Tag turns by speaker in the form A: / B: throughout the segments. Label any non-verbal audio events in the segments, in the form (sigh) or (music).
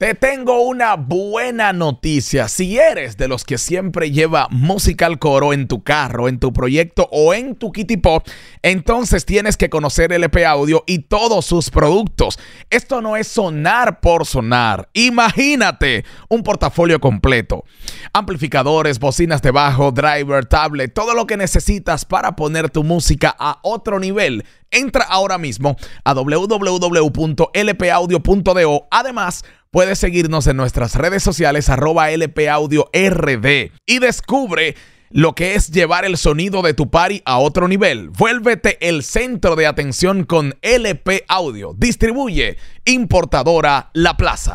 A: Te tengo una buena noticia. Si eres de los que siempre lleva musical coro en tu carro, en tu proyecto o en tu kitipop, entonces tienes que conocer LP Audio y todos sus productos. Esto no es sonar por sonar. Imagínate un portafolio completo. Amplificadores, bocinas de bajo, driver, tablet, todo lo que necesitas para poner tu música a otro nivel. Entra ahora mismo a www.lpaudio.do. Además, puedes seguirnos en nuestras redes sociales arroba RD y descubre lo que es llevar el sonido de tu party a otro nivel. Vuélvete el centro de atención con LP Audio. Distribuye importadora La Plaza.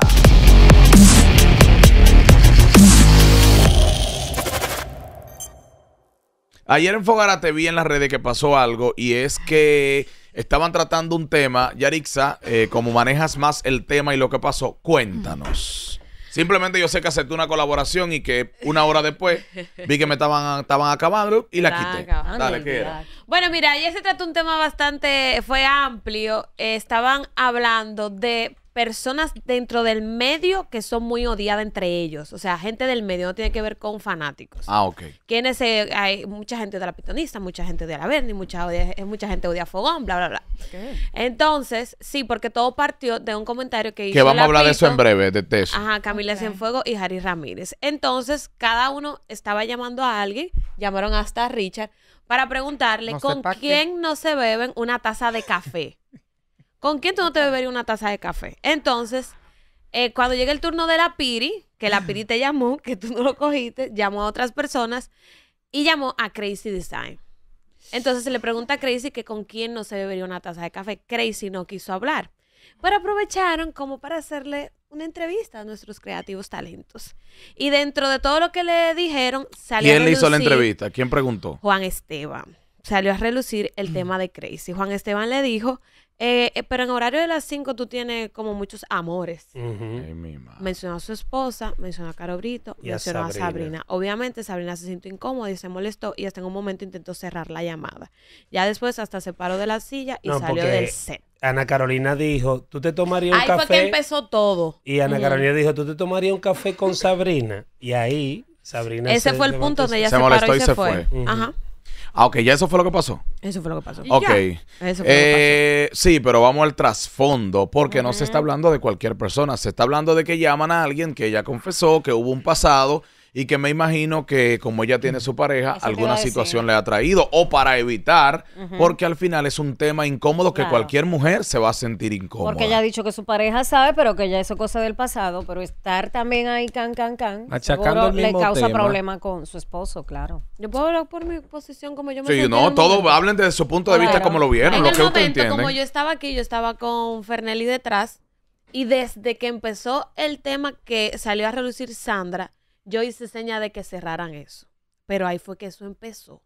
A: Ayer en Fogarate vi en las redes que pasó algo y es que Estaban tratando un tema, Yarixa, eh, como manejas más el tema y lo que pasó, cuéntanos. Simplemente yo sé que acepté una colaboración y que una hora después vi que me estaban, estaban acabando y la quité. Dale, ¿qué
B: Bueno, mira, ya se trató un tema bastante, fue amplio. estaban hablando de personas dentro del medio que son muy odiadas entre ellos. O sea, gente del medio no tiene que ver con fanáticos. Ah, ok. Quienes hay mucha gente de la pitonista, mucha gente de la y mucha, mucha gente odia Fogón, bla, bla, bla. Entonces, sí, porque todo partió de un comentario que hizo. Que vamos a hablar de eso en breve,
A: de, eso. Ajá,
B: Camila Cienfuego y Jari Ramírez. Entonces, cada uno estaba llamando a alguien, llamaron hasta Richard, para preguntarle con quién no se beben una taza de café. (laughs) ¿Con quién tú no te beberías una taza de café? Entonces, eh, cuando llega el turno de la Piri, que la Piri te llamó, que tú no lo cogiste, llamó a otras personas y llamó a Crazy Design. Entonces se le pregunta a Crazy que con quién no se bebería una taza de café. Crazy no quiso hablar, pero aprovecharon como para hacerle una entrevista a nuestros creativos talentos. Y dentro de todo lo que le dijeron, salió ¿Quién le hizo la entrevista?
A: ¿Quién preguntó?
B: Juan Esteban. Salió a relucir el mm. tema de Crazy. Juan Esteban le dijo eh, eh, pero en horario de las 5 tú tienes como muchos amores. Mencionó a su esposa, mencionó a Caro Brito, mencionó a Sabrina. Obviamente Sabrina se sintió incómoda y se molestó y hasta en un momento intentó cerrar la llamada. Ya después hasta se paró de la silla y salió del set.
C: Ana Carolina dijo, tú te tomarías un café. Ahí fue que empezó
B: todo. Y Ana Carolina
C: dijo, tú te tomarías un café con Sabrina. Y ahí Sabrina. Ese fue el punto donde ella se,
B: paró y se, fue. Ajá.
A: Ah, ok, ya eso fue lo que pasó. Eso fue lo que pasó. Ok. Eh, sí, pero vamos al trasfondo, porque no se está hablando de cualquier persona, se está hablando de que llaman a alguien que ella confesó que hubo un pasado y que me imagino que como ella tiene su pareja, alguna situación le ha traído o para evitar, porque al final es un tema incómodo que cualquier mujer se va a sentir incómoda. Porque ella
D: ha dicho que su pareja sabe, pero que ya eso cosa del pasado, pero estar también ahí can can can le causa problema con su esposo, claro. Yo puedo hablar por mi posición como yo me Sí, no, todos
A: hablen desde su punto de vista como lo vieron, lo que Como
B: yo estaba aquí, yo estaba con Fernelli detrás y desde que empezó el tema que salió a relucir Sandra, yo hice seña de que cerraran eso. Pero ahí fue que eso empezó.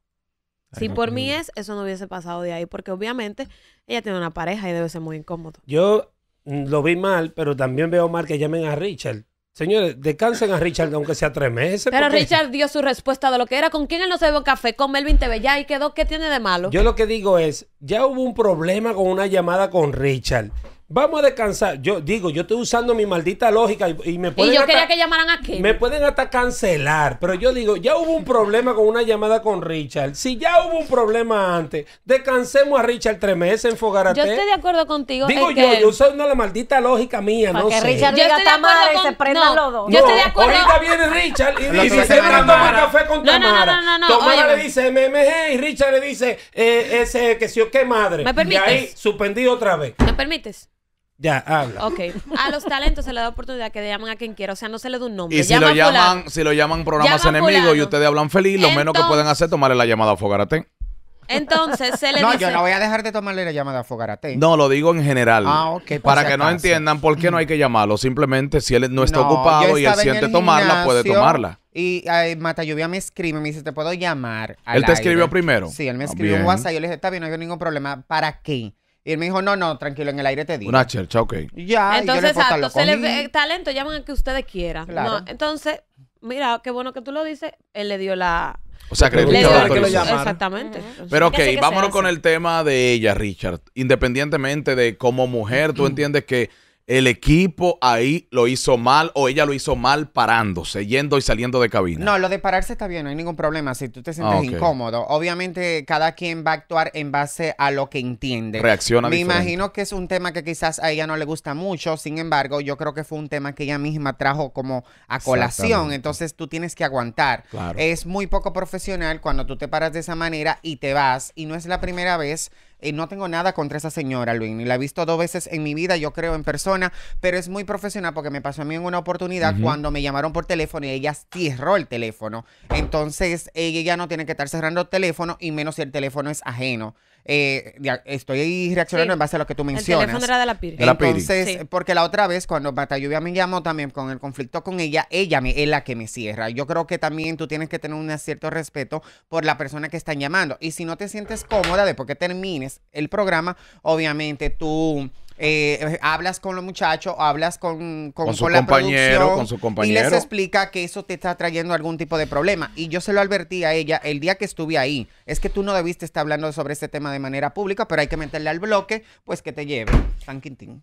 B: si por mí es, eso no hubiese pasado de ahí, porque obviamente ella tiene una pareja y debe ser muy incómodo.
C: Yo mm, lo vi mal, pero también veo mal que llamen a Richard. Señores, descansen a Richard, aunque sea tres meses. Pero Richard
B: dio su respuesta de lo que era. ¿Con quién él no se bebió café? Con Melvin TV. Ya, y quedó. ¿Qué tiene de malo? Yo lo
C: que digo es, ya hubo un problema con una llamada con Richard. Vamos a descansar. Yo digo, yo estoy usando mi maldita lógica y, me pueden. Y yo quería
B: que llamaran a Me
C: pueden hasta cancelar. Pero yo digo, ya hubo un problema con una llamada con Richard. Si ya hubo un problema antes, descansemos a Richard tres meses en Fogarate. Yo estoy de
B: acuerdo contigo. Digo yo, yo yo
C: usando la maldita lógica mía, Para no que Richard llega
B: diga estoy Tamara y se
D: prenda los dos.
C: Yo estoy de acuerdo. Ahorita viene Richard y dice, y se café con no, Tamara. No,
D: no, no, Tomara le dice
C: MMG y Richard le dice, eh, ese, que si o qué madre. ¿Me permites? Y ahí suspendí otra vez.
B: ¿Me permites?
C: Ya,
A: habla.
B: Ok. A los talentos se le da oportunidad que le llaman a quien quiera. O sea, no se le da un nombre. Y si, lo, llaman,
A: si lo llaman programas enemigos y ustedes hablan feliz, lo menos que pueden hacer es tomarle la llamada a Fogarate.
E: Entonces se le No, yo no voy a dejar de tomarle la llamada a Fogarate.
A: No, lo digo en general. Ah, ok, pues Para que no entiendan por qué no hay que llamarlo. Simplemente si él no está ocupado y él siente tomarla, puede tomarla.
E: Y Mata Lluvia me escribe, me dice, ¿te puedo llamar? ¿Él te escribió primero? Sí, él me ah, escribió en WhatsApp WhatsApp. Yo le dije, está bien, no hay ningún problema. ¿Para qué? Y él me dijo, no, no, tranquilo, en el aire te digo. Una chercha, ok. Ya, entonces, y se
B: talento, llaman a que ustedes quieran. entonces, mira, qué bueno que tú lo dices, él le dio la...
A: O sea, que Exactamente. Pero ok, vámonos con el tema de ella, Richard. Independientemente de como mujer, tú entiendes que el equipo ahí lo hizo mal o ella lo hizo mal parándose, yendo y saliendo de cabina. No,
E: lo de pararse está bien, no hay ningún problema. Si tú te sientes ah, incómodo, obviamente cada quien va a actuar en base a lo que entiende. Reacciona. Me imagino que es un tema que quizás a ella no le gusta mucho, sin embargo, yo creo que fue un tema que ella misma trajo como a colación, entonces tú tienes que aguantar. Es muy poco profesional cuando tú te paras de esa manera y te vas, y no es la primera vez no tengo nada contra esa señora, Luis, ni la he visto dos veces en mi vida, yo creo en persona, pero es muy profesional porque me pasó a mí en una oportunidad cuando me llamaron por teléfono y ella cerró el teléfono. Entonces, ella no tiene que estar cerrando el teléfono y menos si el teléfono es ajeno eh, estoy reaccionando en base a lo que tú mencionas. de la Entonces, porque la otra vez, cuando Batalluvia me llamó también con el conflicto con ella, ella es la que me cierra. Yo creo que también tú tienes que tener un cierto respeto por la persona que están llamando. Y si no te sientes cómoda después que termines el programa, obviamente tú eh, hablas con los muchachos, hablas con, su compañero, la con Y les explica que eso te está trayendo algún tipo de problema. Y yo se lo advertí a ella el día que estuve ahí. Es que tú no debiste estar hablando sobre este tema de manera pública, pero hay que meterle al bloque, pues que te lleve.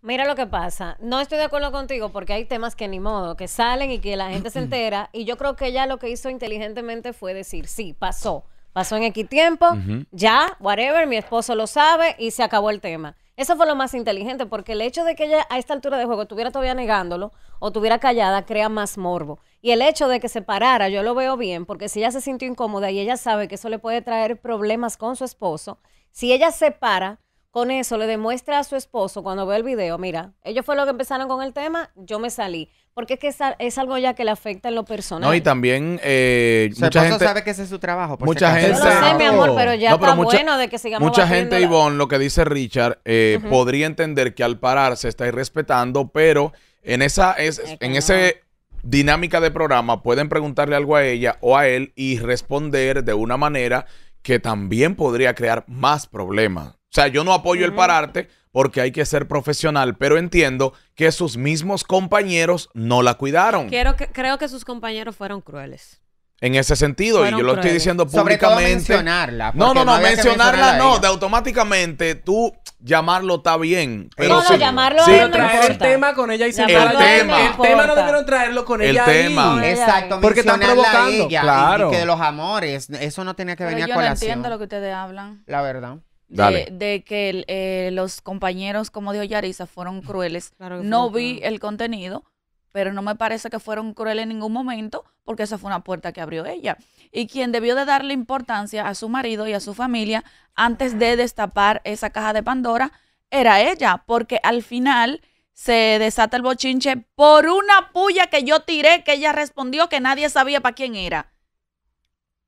D: Mira lo que pasa. No estoy de acuerdo contigo porque hay temas que ni modo, que salen y que la gente se (clears throat) entera. Y yo creo que ella lo que hizo inteligentemente fue decir, sí, pasó. Pasó en X tiempo, ya, whatever, mi esposo lo sabe y se acabó el tema. Eso fue lo más inteligente, porque el hecho de que ella a esta altura de juego estuviera todavía negándolo o estuviera callada crea más morbo. Y el hecho de que se parara, yo lo veo bien, porque si ella se sintió incómoda y ella sabe que eso le puede traer problemas con su esposo, si ella se para, con eso le demuestra a su esposo cuando ve el video, mira, ellos fue lo que empezaron con el tema, yo me salí. Porque es que es, algo ya que le afecta en lo personal. No, y
A: también eh, sabe
D: que ese es su trabajo. mucha gente... Yo lo sé, mi amor, pero ya bueno de que sigamos Mucha gente,
A: Ivonne, lo que dice Richard, eh, podría entender que al parar se está irrespetando, pero en esa es, en ese dinámica de programa pueden preguntarle algo a ella o a él y responder de una manera que también podría crear más problemas. O sea, yo no apoyo el pararte porque hay que ser profesional, pero entiendo que sus mismos compañeros no la cuidaron.
B: Quiero que, creo que sus compañeros fueron crueles.
A: En ese sentido, y yo lo estoy diciendo públicamente. no, no, no, mencionarla no, de automáticamente tú llamarlo está bien. Pero No, no, llamarlo a ella no traer el tema con ella y sentarla. El tema. el tema no
E: debieron traerlo con El ella tema. ahí. Exacto, Porque están mencionarla a provocando, ella claro. que de los amores, eso no tenía que venir a colación. yo no entiendo
F: lo que ustedes hablan.
E: La verdad de,
F: que eh, los compañeros, como dijo Yarisa, fueron crueles. no vi el contenido, pero no me parece que fueron crueles en ningún momento, porque esa fue una puerta que abrió ella. Y quien debió de darle importancia a su marido y a su familia antes de destapar esa caja de Pandora era ella, porque al final se desata el bochinche por una puya que yo tiré, que ella respondió que nadie sabía para quién era.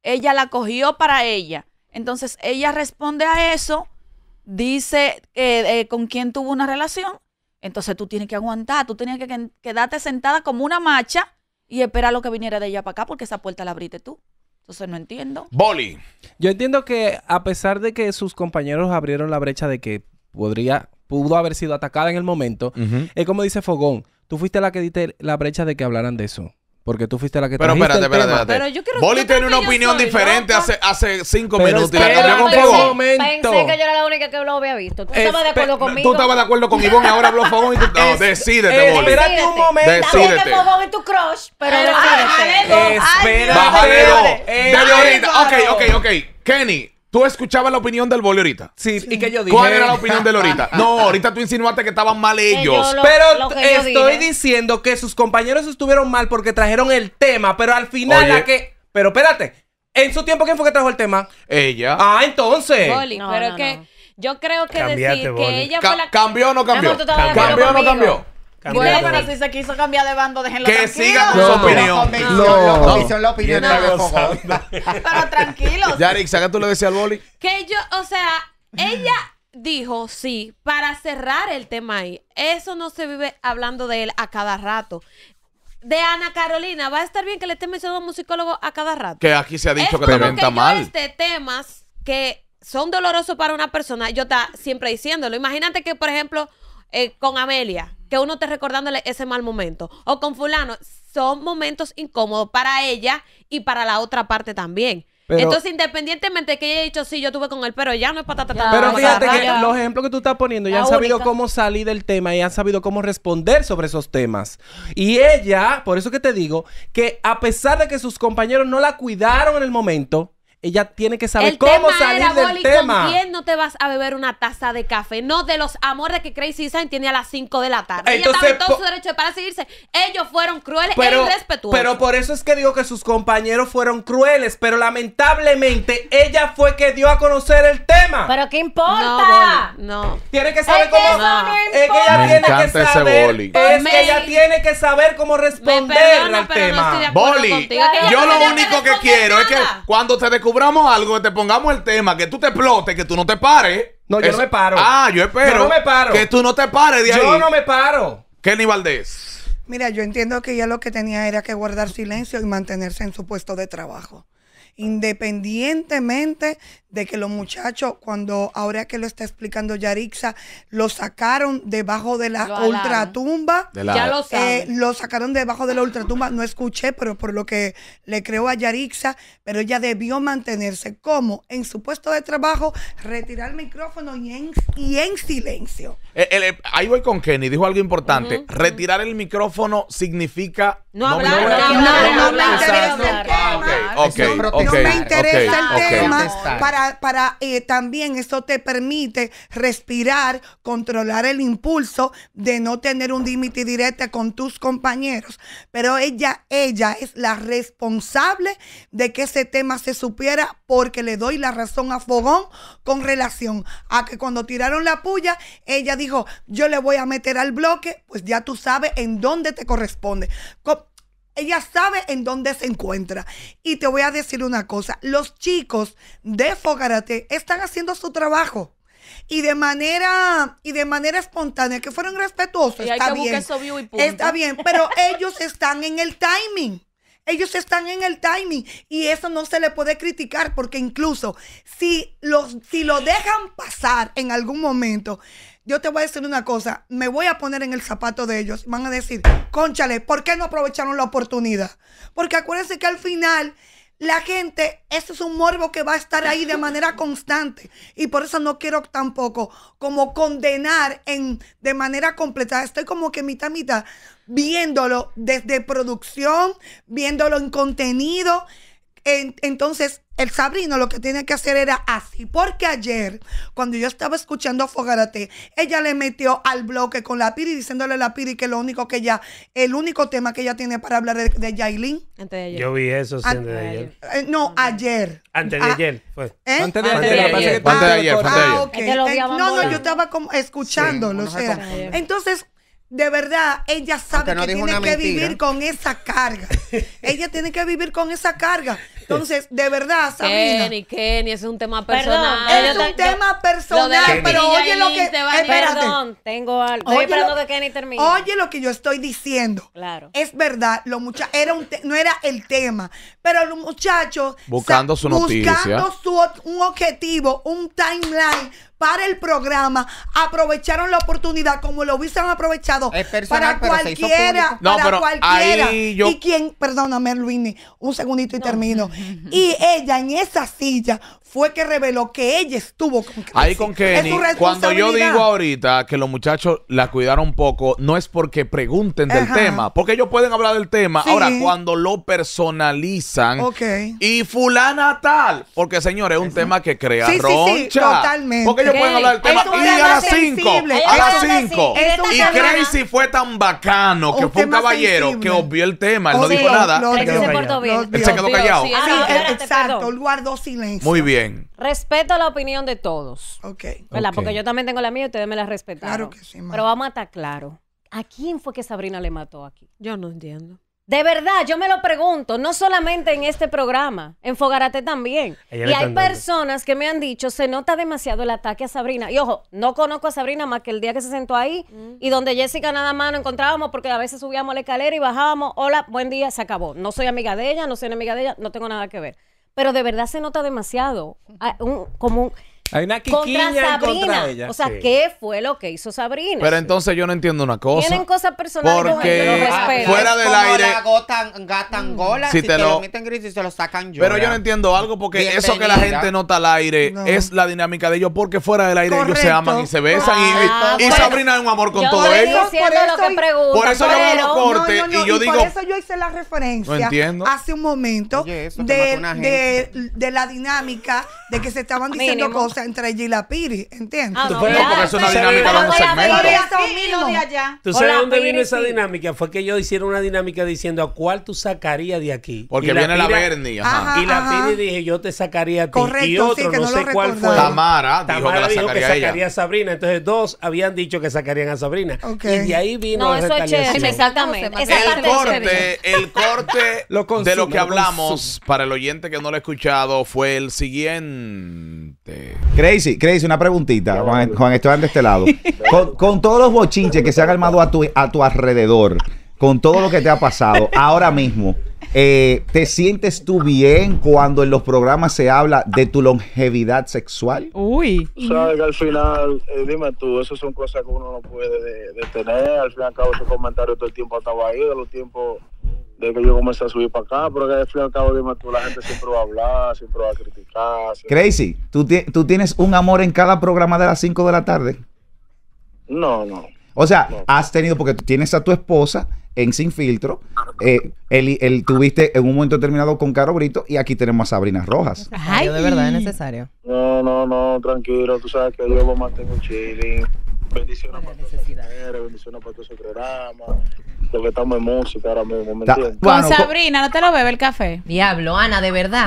F: Ella la cogió para ella entonces ella responde a eso, dice que eh, con quién tuvo una relación. Entonces tú tienes que aguantar, tú tienes que quedarte sentada como una macha y esperar lo que viniera de ella para acá porque esa puerta la abriste tú. Entonces no entiendo.
G: Boli. Yo entiendo que a pesar de que sus compañeros abrieron la brecha de que podría, pudo haber sido atacada en el momento, es como dice Fogón, tú fuiste la que diste la brecha de que hablaran de eso. Porque tú fuiste la que pero trajiste espérate, el espérate, tema. Espérate. Pero yo Boli tiene una opinión diferente hace, hace cinco
A: minutos y la cambió con Fogón.
D: Pensé que yo era la única que lo había visto. ¿Tú estabas de acuerdo conmigo? Tú estabas de acuerdo con Ivonne, ahora
A: habló Fogón y tú... No, decídete, Boli. espérate un momento. Decídete. Decídete.
D: Fogón y tu crush, pero decídete. Espérate.
A: Bájale dos.
D: Dale ahorita.
A: Ok, ok, ok. Kenny, Tú escuchabas la opinión del boli ahorita. Sí, y qué yo dije. ¿Cuál era la opinión del ahorita? (laughs) No, ahorita
G: tú insinuaste que estaban mal ellos. pero estoy diciendo que sus compañeros estuvieron mal porque trajeron el tema, pero al final la que. Pero espérate, en su tiempo, ¿quién fue que trajo el tema? Ella. Ah, entonces. Boli,
B: pero que yo creo que que
G: ella fue ¿Cambió o no cambió? ¿Cambió o no cambió? Bueno, pero
F: si se quiso cambiar de bando, déjenlo Que siga con su
A: opinión. No. No. No. la opinión (laughs) Pero
B: tranquilos. Yarix,
A: ¿a qué tú le decías al boli?
B: Que yo, o sea, ella dijo, sí, para cerrar el tema ahí, eso no se vive hablando de él a cada rato. De Ana Carolina, va a estar bien que le estén mencionando a un musicólogo a cada rato. Que
A: aquí se ha dicho que te venta también está mal. de este
B: temas que son dolorosos para una persona, yo está siempre diciéndolo. Imagínate que, por ejemplo, eh, con Amelia, que uno esté recordándole ese mal momento. O con fulano, son momentos incómodos para ella y para la otra parte también. Entonces, independientemente de que ella haya dicho sí, yo tuve con él, pero ya no es patata. pero fíjate que
G: los ejemplos que tú estás poniendo, ya han sabido cómo salir del tema y han sabido cómo responder sobre esos temas. Y ella, por eso que te digo, que a pesar de que sus compañeros no la cuidaron en el momento, ella tiene que saber cómo salir del Boli, tema. ¿Con quién
B: no te vas a beber una taza de café? No de los amores que Crazy Sam tiene a las 5 de la tarde. Ella estaba en todo su derecho para seguirse. Ellos fueron
D: crueles e pero, irrespetuosos. Pero por
G: eso es que digo que sus compañeros fueron crueles, pero lamentablemente ella fue que dio a conocer el tema.
D: Pero ¿qué importa? No.
G: Tiene que saber cómo. no. Es que
A: ella tiene que saber. Es
B: que ella
G: tiene que saber cómo
E: responder al tema. boli, yo lo único que quiero es que
A: cuando te descubrí descubramos algo, que te pongamos el tema, que tú te explotes, que tú no te pares. No, yo no me paro. Ah, yo espero. Yo no me paro. Que tú no te pares de ahí. Yo no me paro. Kenny Valdés.
H: Mira, yo entiendo que ella lo que tenía era que guardar silencio y mantenerse en su puesto de trabajo independientemente de que los muchachos, cuando ahora que lo está explicando Yarixa, lo sacaron debajo de la ultratumba. ya lo, eh, lo sacaron debajo de la ultratumba. No escuché, pero por lo que le creo a Yarixa, pero ella debió mantenerse como en su puesto de trabajo, retirar el micrófono y en, y en silencio.
A: Eh, eh, eh, ahí voy con Kenny, dijo algo importante. Retirar el micrófono significa no, hablar,
H: no, Ah, ok, me interesa el tema para, eh, también eso te permite respirar, controlar el impulso de no tener un límite directo con tus compañeros. Pero ella, ella es la responsable de que ese tema se supiera porque le doy la razón a Fogón con relación a que cuando tiraron la puya, ella dijo, yo le voy a meter al bloque, pues ya tú sabes en dónde te corresponde ella sabe en dónde se encuentra. Y te voy a decir una cosa, los chicos de Fogarate están haciendo su trabajo y de manera y de manera espontánea que fueron respetuosos está bien
F: está bien pero (laughs) ellos
H: están en el timing ellos están en el timing y eso no se le puede criticar porque incluso si los si lo dejan pasar en algún momento yo te voy a decir una cosa, me voy a poner en el zapato de ellos. Van a decir, conchale, ¿por qué no aprovecharon la oportunidad? Porque acuérdense que al final la gente, ese es un morbo que va a estar ahí de manera constante. Y por eso no quiero tampoco como condenar en, de manera completa. Estoy como que mitad, mitad, viéndolo desde producción, viéndolo en contenido entonces, el Sabrino lo que tiene que hacer era así, porque ayer, cuando yo estaba escuchando a Fogarate, ella le metió al bloque con la Piri, diciéndole a la Piri que lo único que ella, el único tema que ella tiene para hablar de, Yailin. Yo vi eso sí, antes de ayer. Eh, no, ayer. Antes ah, ¿eh? de ayer,
C: Antes de ayer. Antes de ayer. Ah, eh, no, no, yo
H: estaba como escuchándolo, o sea. Entonces, de verdad, ella sabe que tiene que vivir con esa carga. (laughs) ella tiene que vivir con esa carga. Entonces, de verdad, Sabina. Kenny, Kenny, es un tema personal. es un tema personal, pero oye lo que. Perdón,
D: tengo algo. Oye, lo, que Kenny Oye
H: lo que yo estoy diciendo. Claro. Es verdad, lo mucha era un no era el tema, pero los muchachos.
A: Buscando su noticia.
H: Buscando su, un objetivo, un timeline para el programa aprovecharon la oportunidad como lo hubiesen aprovechado para cualquiera, no, para cualquiera. Y quien, perdóname, Luini, un segundito y termino. (laughs) y ella en esa silla fue que reveló que ella estuvo
A: Ahí con Kenny. Cuando yo digo ahorita que los muchachos la cuidaron un poco, no es porque pregunten del tema, porque ellos pueden hablar del tema. Ahora, cuando lo personalizan ok y fulana tal, porque señores, es un tema que crea roncha. totalmente. Porque ellos pueden hablar del tema. Y a las cinco, a las cinco, Y Crazy fue tan bacano que fue un caballero que obvió el tema, él no dijo nada. Él se quedó callado.
D: Eh, exacto, guardó silencio. Muy bien. Respeto la opinión de todos. Ok. Porque yo también tengo la mía y ustedes me la respetaron. Claro que sí, Pero vamos a estar claro. ¿A quién fue que Sabrina le mató aquí? Yo no entiendo. De verdad, yo me lo pregunto, no solamente en este programa, en Fogarate también. y hay personas que me han dicho, se nota demasiado el ataque a Sabrina. Y ojo, no conozco a Sabrina más que el día que se sentó ahí mm. y donde Jessica nada más nos encontrábamos porque a veces subíamos la escalera y bajábamos, hola, buen día, se acabó. No soy amiga de ella, no soy enemiga de ella, no tengo nada que ver pero de verdad se nota demasiado. Ah, un, como un,
G: hay una
A: contra Sabrina. ella. O sea,
D: ¿qué fue lo que hizo Sabrina? Pero
A: entonces yo no entiendo una cosa. Tienen
D: cosas personales porque
A: que ah, Porque fuera del aire. La
E: gotan, mm. si, si, te, lo... meten gris y se lo sacan yo. Pero yo no
A: entiendo algo porque eso que la gente nota al aire es la dinámica de ellos porque fuera del aire ellos se aman y se besan y, y, ah, Sabrina es un amor con todo ello. Por,
D: eso, por eso yo
A: no, no, y yo digo. Por eso
H: yo hice la referencia entiendo. hace un momento de la dinámica de que se estaban diciendo cosas entre Gilapiri, ¿entiendes? Ah, no, Tú dinámica
F: de ¿Tú sabes dónde vino esa
C: dinámica? Fue que yo hicieron una dinámica diciendo a cuál tú sacarías de aquí. Porque viene la Bernie, Y la Piri dije, yo te sacaría a ti. Correcto, y otro, no, sé cuál fue. Tamara dijo que la sacaría a Sabrina. Entonces dos habían dicho que sacarían a Sabrina. Y de ahí vino la retaliación.
D: Exactamente. El corte,
C: el
A: corte (laughs) de lo que hablamos para el oyente que no lo ha escuchado fue el siguiente. Crazy, Crazy, una preguntita. Juan, Estoy Esteban de este lado. (laughs) Con, todos los bochinches que se han armado a tu, a tu alrededor, con todo lo que te ha pasado
G: ahora mismo, eh, ¿te sientes tú bien cuando en los programas se habla
E: de tu longevidad sexual?
C: Uy.
G: Sabes que al final, eh, dime tú, eso son cosas que uno no puede detener. al fin y al cabo, ese comentario todo el tiempo estaba ahí, los tiempos
A: desde que yo comencé a subir para acá, pero que al fin y al cabo, la gente siempre va a hablar, siempre va a
G: criticar. Crazy,
A: ¿tú, tienes un amor en cada programa de las 5 de la tarde? No, no. O sea, has tenido, porque tienes a tu esposa en Sin Filtro, eh, el, tuviste en un momento determinado con Caro Brito y aquí tenemos a Sabrina Rojas.
D: Ay, de verdad es necesario.
A: No, no, no, tranquilo, tú sabes que yo lo mantengo chilling. Bendiciones para, para todos bendiciones para todos programa estamos Con
B: Sabrina, ¿no te lo bebe el café? Diablo, Ana, de verdad.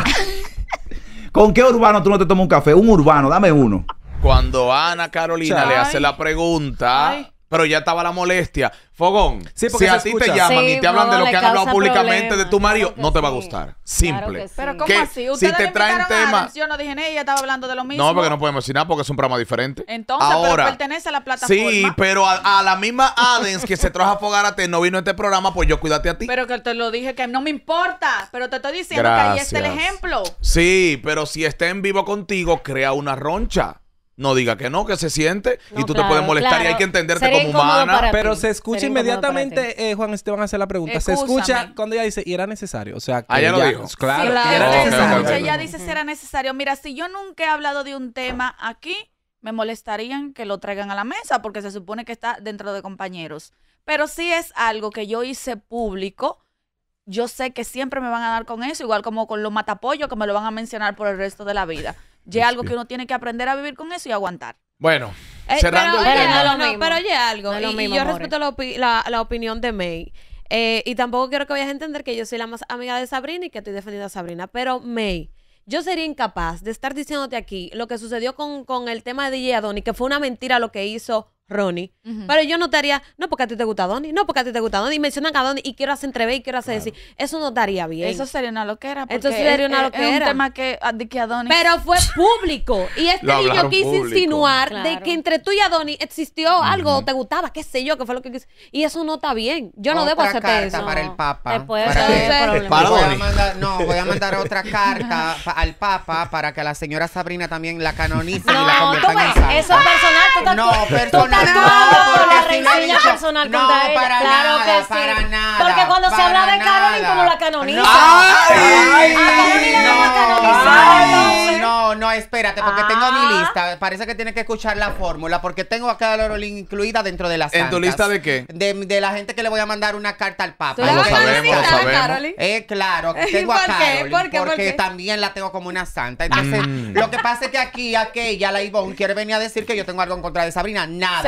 A: (laughs) ¿Con qué urbano tú no te tomas un café? Un urbano, dame uno. Cuando Ana Carolina le hace la pregunta, pero ya estaba la molestia. Fogón, si a ti te llaman y te hablan de lo que han hablado públicamente de tu marido, no te va a gustar. Simple. Pero ¿cómo así? Ustedes si te traen temas.
F: Yo no dije, ella estaba hablando de lo mismo. No, porque no
A: podemos decir nada porque es un programa diferente. Entonces, Ahora, pero
F: pertenece a la plataforma. Sí,
A: pero a, la misma Adens que se trajo a Fogarate no vino a este programa, pues yo cuídate a ti.
F: Pero que te lo dije que no me importa, pero te estoy diciendo que ahí está el ejemplo.
A: Sí, pero si está en vivo contigo, crea una roncha. No diga que no, que se siente y tú te puedes
G: molestar y hay que entenderte como humana. Pero se escucha inmediatamente, eh, Juan Esteban hacer la pregunta. Se escucha cuando ella dice, y era necesario. O sea, ah, ella lo dijo. Claro, claro. ella
F: dice, si era necesario. Mira, si yo nunca he hablado de un tema aquí, me molestarían que lo traigan a la mesa porque se supone que está dentro de compañeros. Pero si es algo que yo hice público, yo sé que siempre me van a dar con eso, igual como con los matapollos que me lo van a mencionar por el resto de la vida. Ya algo que uno tiene que aprender a vivir con eso y aguantar. Bueno, eh, cerrando pero,
B: el pero oye algo, y, yo respeto la, opinión de May. Eh, y tampoco quiero que vayas a entender que yo soy la más amiga de Sabrina y que estoy defendiendo a Sabrina. Pero May, yo sería incapaz de estar diciéndote aquí lo que sucedió con, con el tema de DJ Adoni, que fue una mentira lo que hizo Ronnie. Pero yo notaría, no porque a ti te gusta Donnie, no porque a ti te gusta Donnie, y mencionan a Donnie y quiero hacer entrever y quiero hacer decir, eso notaría bien. Eso
F: sería una loquera. eso sería una loquera. Es, un tema que, ah, de que
B: Pero fue público. Y (laughs) este niño quiso insinuar de que entre tú y Donnie existió algo o te gustaba, qué sé yo, qué fue lo que quise. Y eso no está bien. Yo no debo hacerte eso. para el
E: Papa. para, voy no, voy a mandar otra (laughs) carta al Papa para que la señora Sabrina también la canonice y la convierta en Eso es personal.
D: Tú no, personal no, la personal no, Para porque cuando se habla de como la canoniza.
E: no, no, espérate, porque tengo mi ah. lista. Parece que tienes que escuchar la fórmula, porque tengo a Carolyn incluida dentro de las. ¿En tu lista de qué? De, la gente que le voy a mandar una carta al Papa. Lo sabemos, lo sabemos. Eh, claro, (laughs) tengo a Porque también la tengo como una santa. Entonces, mm. lo que pasa es que aquí aquella, la Ivonne, quiere venir a decir que yo tengo algo en contra de Sabrina. Nada.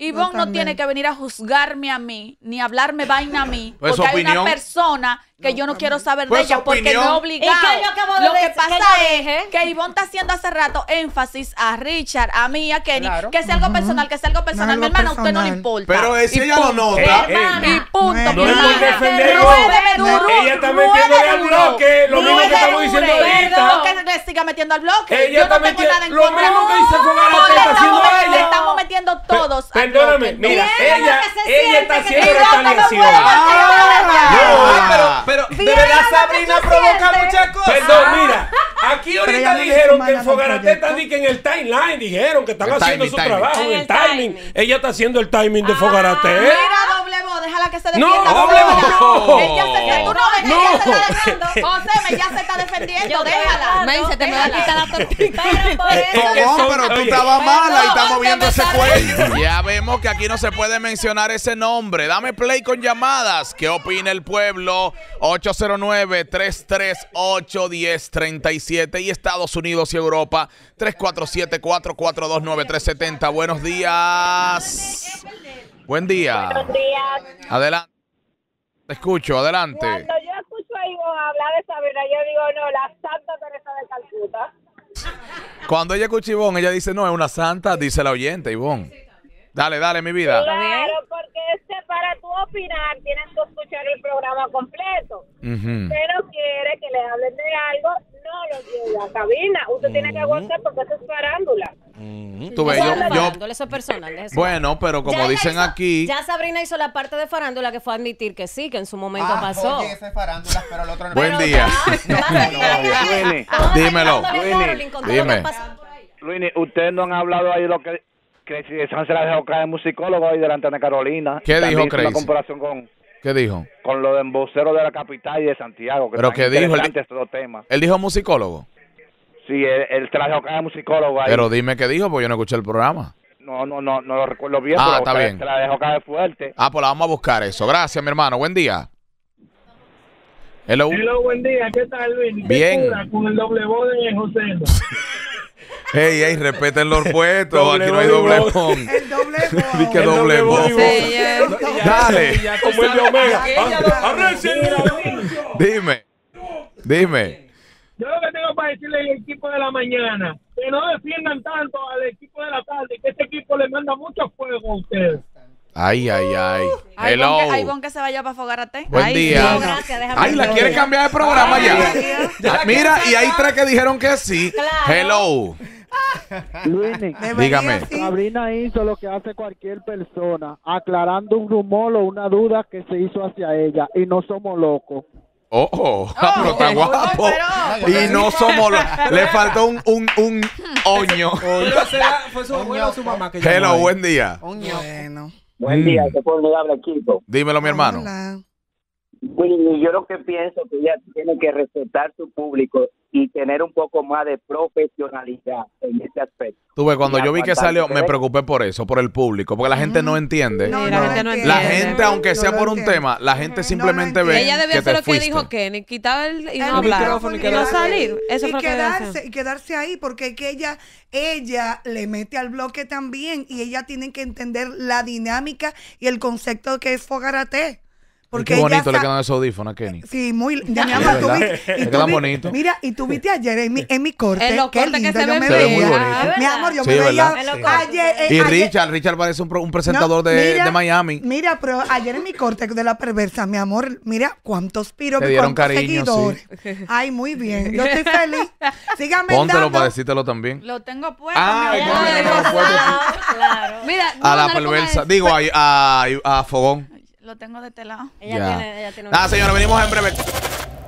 F: Ivonne no, tiene que venir a juzgarme a mí, ni hablarme vaina a mí, pues porque hay una persona que yo no quiero saber de pues ella, porque no no obligado. lo que pasa es que Ivonne está haciendo hace rato énfasis a Richard, a mí, a Kenny, que sea algo personal, que sea algo personal. mi hermana, a usted no le importa. Pero si ella lo
A: nota. y
F: punto, mi Ella
A: está metiendo al bloque lo mismo que estamos diciendo ahorita.
F: que le siga metiendo al bloque. Yo no tengo nada en contra. Lo mismo que dice Fogarate está haciendo ella. Le estamos metiendo todos
G: perdóname. Mira, ella, ella está haciendo retaliación. No, ah, ah, pero, ah. pero de verdad Sabrina provoca muchas cosas. Perdón, mira. Aquí ahorita dijeron que
C: en Fogarate está en el timeline dijeron que están haciendo su trabajo en el timing. Ella está haciendo el timing de Fogarate. ¿eh?
F: la que se defienda. No, no, no. Ella se está, tú no ves que ella se está defendiendo. José, ya se está defendiendo. déjala. Me dice, te me va a quitar la tortita.
A: No, pero tú estabas mala y estamos viendo ese cuello. (laughs) Ya vemos que aquí no se puede mencionar ese nombre. Dame play con llamadas. ¿Qué opina el pueblo? 809-338-1037 y Estados Unidos y Europa 347 442 9370 Buenos días. Buen día. Buenos
D: días. Adelante.
A: Te escucho, adelante. Cuando
D: yo escucho a Ivonne hablar de Sabina, yo digo, no, la Santa Teresa de
A: Calcuta. Cuando ella escucha a Ivonne, ella dice, no, es una santa, dice la oyente, Ivonne. Dale, dale, mi vida.
D: Claro, porque
F: para tu opinar tienen que escuchar el programa completo.
A: Pero
F: quiere que
D: le hablen de algo no, la cabina. Usted tiene que aguantar porque eso es farándula. Tú yo, Bueno,
A: pero como dicen aquí.
D: Ya Sabrina hizo la parte de farándula que fue admitir que sí, que en su momento ah, pasó. farándula, pero el otro Buen día.
A: Dímelo. Dime.
G: Luini, ustedes no han hablado ahí lo que Crazy de se la dejó caer musicólogo ahí delante de Carolina. ¿Qué dijo Crazy? comparación con ¿Qué dijo? Con lo de emboceros de la capital y de Santiago. ¿Pero qué dijo? Él,
A: él dijo musicólogo.
G: Sí, él, trajo acá a musicólogo Pero
A: dime qué dijo, porque yo no escuché el programa.
G: No, no, no, no lo recuerdo bien. Ah, está bien. La dejó caer fuerte. Ah, pues
A: la vamos a buscar eso. Gracias, mi hermano. Buen día. Hello.
G: buen día. ¿Qué tal, Luis? Bien. Con el doble de José. (laughs)
A: Ey, ey, respeten los (laughs) puestos. Aquí no hay doble bom. (laughs) El doble bom. Dice que doble Dale.
G: Como el de
C: Omega.
A: Dime. Dime.
C: Yo lo que tengo para decirle al equipo de la mañana, que no defiendan tanto
F: al equipo de la tarde, que este equipo le manda mucho fuego a ustedes.
A: Ay, ay, ay. Uh,
F: Hello. ay, bon que se vaya para Fogarate. Buen día. ay, la quiere cambiar de programa ya. Ah, mira,
A: y hay tres que dijeron que sí. Hello
G: dígame. Sabrina hizo lo que hace cualquier persona, aclarando un rumor o una duda que se hizo hacia ella, y no somos locos.
A: Oh, (laughs) pero está guapo. Y no somos locos Le faltó un, un, un oño. (laughs) Hello, buen día. Oño. Buen día, mm. qué
E: formidable equipo.
A: Dímelo, mi hermano.
E: Hola. yo lo que pienso que ella tiene que
H: respetar su público y tener un poco más de profesionalidad en ese aspecto. Tuve cuando
A: yo vi que salió, me preocupé por eso, por el público, porque la gente no entiende. la, gente aunque sea por un tema, la gente simplemente ve. Ella debía que hacer lo que dijo
H: Kenny, quitaba el,
A: micrófono
H: y,
B: quedarse, salir. y quedarse,
H: y quedarse ahí, porque que ella, ella le mete al bloque también y ella tiene que entender la dinámica y el concepto que es Fogarate qué bonito le quedan
A: esos audífonos a Kenny.
H: Sí, muy. (laughs) Ya, mi amor, tú y Mira, y tú viste ayer en mi, en mi corte. En qué lindo, que yo me veía. Ah, mi amor, yo me veía. Ayer, y Richard,
A: Richard parece un, un presentador de, Miami.
H: Mira, pero ayer en mi corte de la perversa, mi amor, mira cuántos piros, cuántos cariño, seguidores. Ay, muy bien. Yo estoy feliz. (laughs) Síganme. Póntelo para
A: decírtelo también.
F: Lo tengo puesto. Ah, claro. Mira, a la perversa. Digo,
A: a Fogón
F: lo tengo de este lado. Ella tiene, ella tiene Ah, señora, venimos en breve.